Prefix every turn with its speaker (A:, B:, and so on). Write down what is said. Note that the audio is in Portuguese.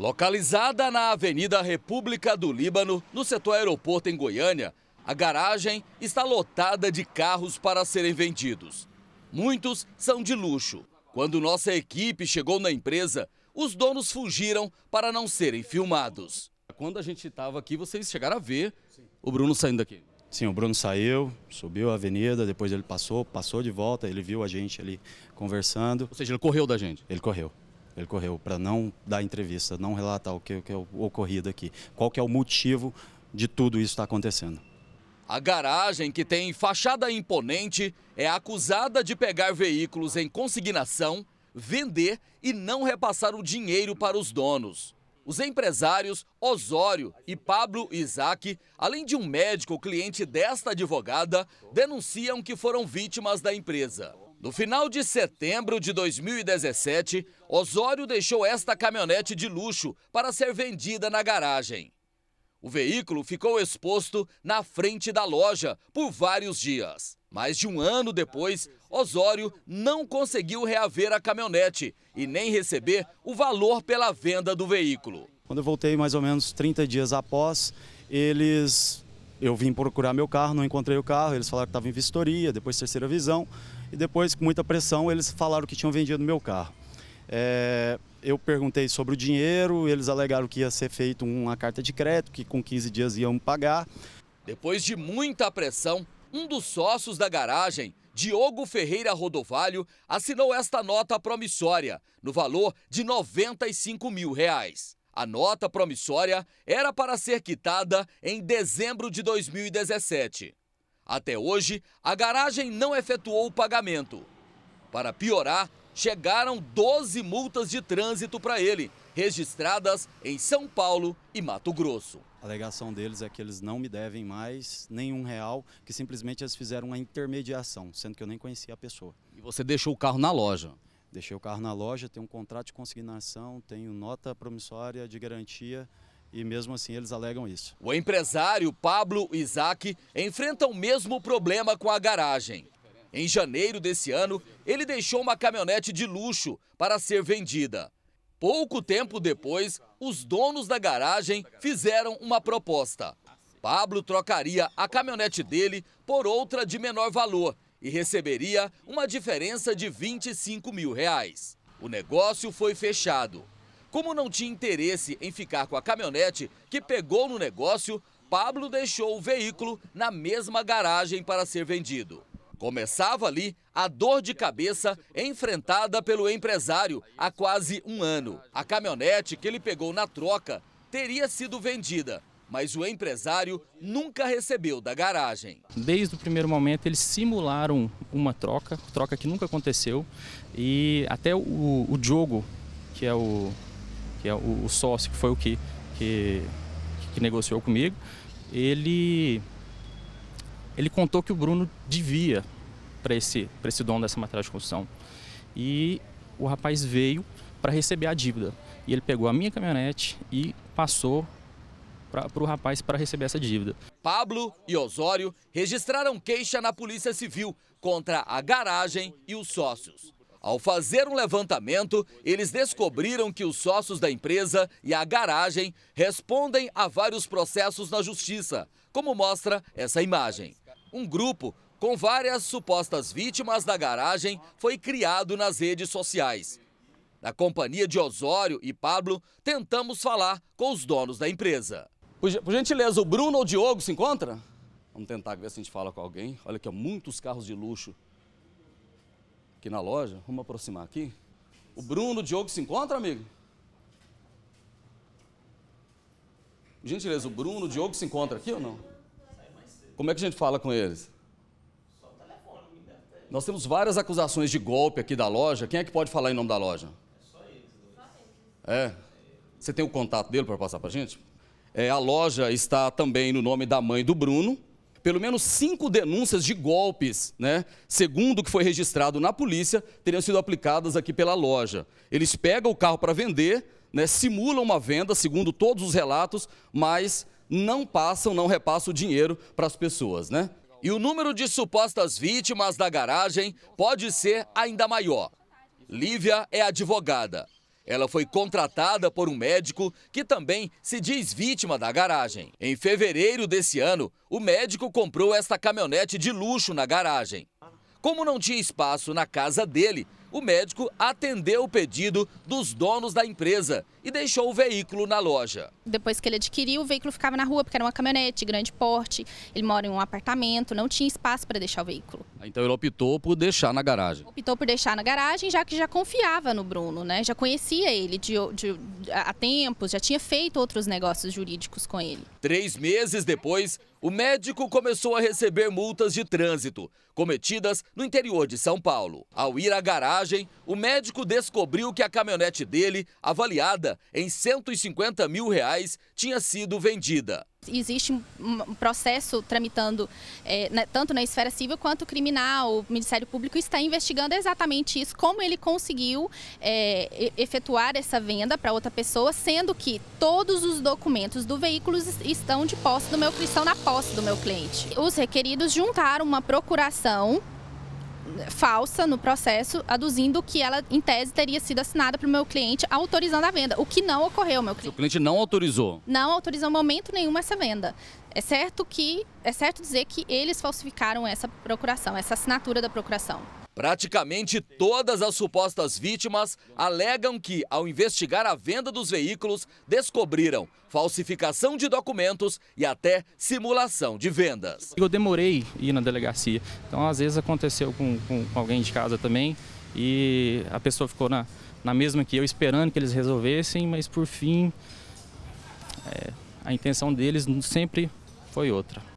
A: Localizada na Avenida República do Líbano, no setor aeroporto em Goiânia, a garagem está lotada de carros para serem vendidos. Muitos são de luxo. Quando nossa equipe chegou na empresa, os donos fugiram para não serem filmados. Quando a gente estava aqui, vocês chegaram a ver
B: o Bruno saindo daqui. Sim, o Bruno saiu, subiu a avenida, depois ele passou, passou de volta, ele viu a gente ali conversando. Ou seja, ele correu da gente? Ele correu. Ele correu para não dar entrevista, não relatar o que, que é o ocorrido aqui. Qual que é o motivo de tudo isso estar tá acontecendo?
A: A garagem, que tem fachada imponente, é acusada de pegar veículos em consignação, vender e não repassar o dinheiro para os donos. Os empresários Osório e Pablo Isaac, além de um médico cliente desta advogada, denunciam que foram vítimas da empresa. No final de setembro de 2017, Osório deixou esta caminhonete de luxo para ser vendida na garagem. O veículo ficou exposto na frente da loja por vários dias. Mais de um ano depois, Osório não conseguiu reaver a caminhonete e nem receber o valor pela venda do
B: veículo. Quando eu voltei, mais ou menos 30 dias após, eles eu vim procurar meu carro, não encontrei o carro, eles falaram que estava em vistoria, depois terceira visão. E depois, com muita pressão, eles falaram que tinham vendido meu carro. É, eu perguntei sobre o dinheiro, eles alegaram que ia ser feito uma carta de crédito, que com 15 dias iam pagar. Depois
A: de muita pressão, um dos sócios da garagem, Diogo Ferreira Rodovalho, assinou esta nota promissória, no valor de 95 mil reais. A nota promissória era para ser quitada em dezembro de 2017. Até hoje, a garagem não efetuou o pagamento. Para piorar, chegaram 12 multas de trânsito para ele, registradas
B: em São Paulo e Mato Grosso. A alegação deles é que eles não me devem mais nenhum real, que simplesmente eles fizeram uma intermediação, sendo que eu nem conhecia a pessoa. E você deixou o carro na loja? Deixei o carro na loja, tenho um contrato de consignação, tenho nota promissória de garantia e mesmo assim eles alegam isso. O empresário Pablo Isaac
A: enfrenta o mesmo problema com a garagem. Em janeiro desse ano, ele deixou uma caminhonete de luxo para ser vendida. Pouco tempo depois, os donos da garagem fizeram uma proposta. Pablo trocaria a caminhonete dele por outra de menor valor e receberia uma diferença de 25 mil reais. O negócio foi fechado. Como não tinha interesse em ficar com a caminhonete que pegou no negócio, Pablo deixou o veículo na mesma garagem para ser vendido. Começava ali a dor de cabeça enfrentada pelo empresário há quase um ano. A caminhonete que ele pegou na troca teria sido vendida, mas o empresário nunca recebeu da garagem. Desde o primeiro momento eles simularam uma troca, troca que nunca aconteceu, e até o, o Diogo, que é o que é o, o sócio que foi o que, que, que negociou comigo, ele, ele contou que o Bruno devia para esse, esse dono dessa matéria de construção. E o rapaz veio para receber a dívida. E ele pegou a minha caminhonete e passou para o rapaz para receber essa dívida. Pablo e Osório registraram queixa na Polícia Civil contra a garagem e os sócios. Ao fazer um levantamento, eles descobriram que os sócios da empresa e a garagem respondem a vários processos na justiça, como mostra essa imagem. Um grupo com várias supostas vítimas da garagem foi criado nas redes sociais. Na companhia de Osório e Pablo, tentamos falar com os donos da empresa. Por gentileza, o Bruno ou o Diogo se encontra? Vamos tentar ver se a gente fala com alguém. Olha aqui, muitos carros de luxo aqui na loja. Vamos aproximar aqui. O Bruno, o Diogo se encontra, amigo? Gentileza, o Bruno, o Diogo se encontra aqui ou não? Como é que a gente fala com eles? Nós temos várias acusações de golpe aqui da loja. Quem é que pode falar em nome da loja? É. Você tem o contato dele para passar para a gente? É, a loja está também no nome da mãe do Bruno, pelo menos cinco denúncias de golpes, né? segundo o que foi registrado na polícia, teriam sido aplicadas aqui pela loja. Eles pegam o carro para vender, né? simulam uma venda, segundo todos os relatos, mas não passam, não repassam o dinheiro para as pessoas. Né? E o número de supostas vítimas da garagem pode ser ainda maior. Lívia é advogada ela foi contratada por um médico que também se diz vítima da garagem. Em fevereiro desse ano, o médico comprou esta caminhonete de luxo na garagem. Como não tinha espaço na casa dele, o médico atendeu o pedido dos donos da empresa e deixou o veículo na loja.
C: Depois que ele adquiriu, o veículo ficava na rua, porque era uma caminhonete, grande porte, ele mora em um apartamento, não tinha espaço para deixar o veículo.
A: Ah, então ele optou por deixar na garagem.
C: Optou por deixar na garagem, já que já confiava no Bruno, né? Já conhecia ele de, de, há tempos, já tinha feito outros negócios jurídicos com ele.
A: Três meses depois, o médico começou a receber multas de trânsito, cometidas no interior de São Paulo. Ao ir à garagem, o médico descobriu que a caminhonete dele, avaliada em 150 mil reais, tinha sido vendida.
C: Existe um processo tramitando, é, né, tanto na esfera civil quanto criminal. O Ministério Público está investigando exatamente isso, como ele conseguiu é, efetuar essa venda para outra pessoa, sendo que todos os documentos do veículo estão de posse do meu, estão na posse do meu cliente. Os requeridos juntaram uma procuração falsa no processo, aduzindo que ela, em tese, teria sido assinada para o meu cliente autorizando a venda, o que não ocorreu, meu cliente. O
A: cliente não autorizou?
C: Não autorizou em momento nenhum essa venda. É certo que é certo dizer que eles falsificaram essa procuração, essa assinatura da procuração.
A: Praticamente todas as supostas vítimas alegam que, ao investigar a venda dos veículos, descobriram falsificação de documentos e até simulação de vendas. Eu demorei ir na delegacia, então às vezes aconteceu com, com alguém de casa também e a pessoa ficou na, na mesma que eu, esperando que eles resolvessem, mas por fim é, a intenção deles sempre foi outra.